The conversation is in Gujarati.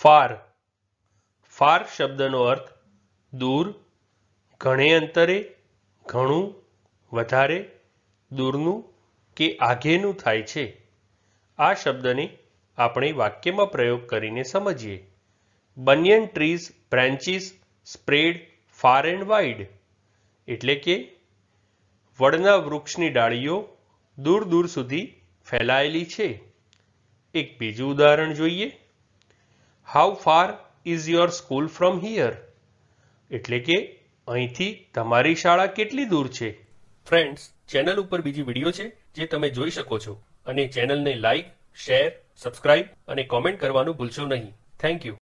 ફાર ફાર શબ્દનો અર્થ દૂર ઘણે અંતરે ઘણું વધારે દૂરનું કે આઘેનું થાય છે આ શબ્દને આપણે વાક્યમાં પ્રયોગ કરીને સમજીએ banyan trees branches spread far and wide એટલે કે વડના વૃક્ષની ડાળીઓ દૂર દૂર સુધી ફેલાયેલી છે એક બીજું ઉદાહરણ જોઈએ how far is your school from here એટલે કે અહીંથી તમારી શાળા કેટલી દૂર છે ફ્રેન્ડ્સ ચેનલ ઉપર બીજી વિડીયો છે જે તમે જોઈ શકો છો અને ચેનલને લાઈક શેર સબસ્ક્રાઇબ અને કોમેન્ટ કરવાનું ભૂલશો નહીં થેન્ક યુ